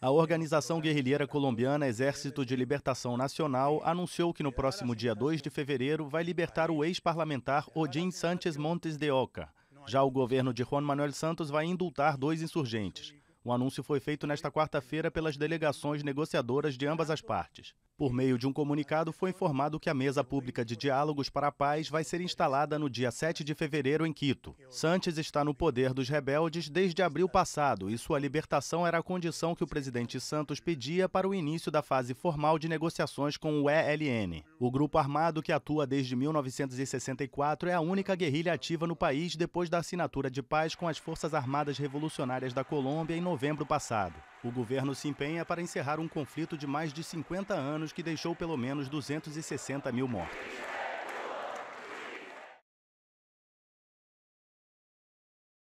A organização guerrilheira colombiana Exército de Libertação Nacional anunciou que no próximo dia 2 de fevereiro vai libertar o ex-parlamentar Odin Sánchez Montes de Oca. Já o governo de Juan Manuel Santos vai indultar dois insurgentes. O anúncio foi feito nesta quarta-feira pelas delegações negociadoras de ambas as partes. Por meio de um comunicado, foi informado que a mesa pública de diálogos para a paz vai ser instalada no dia 7 de fevereiro em Quito. Sanches está no poder dos rebeldes desde abril passado e sua libertação era a condição que o presidente Santos pedia para o início da fase formal de negociações com o ELN. O grupo armado que atua desde 1964 é a única guerrilha ativa no país depois da assinatura de paz com as Forças Armadas Revolucionárias da Colômbia em novembro passado. O governo se empenha para encerrar um conflito de mais de 50 anos que deixou pelo menos 260 mil mortos.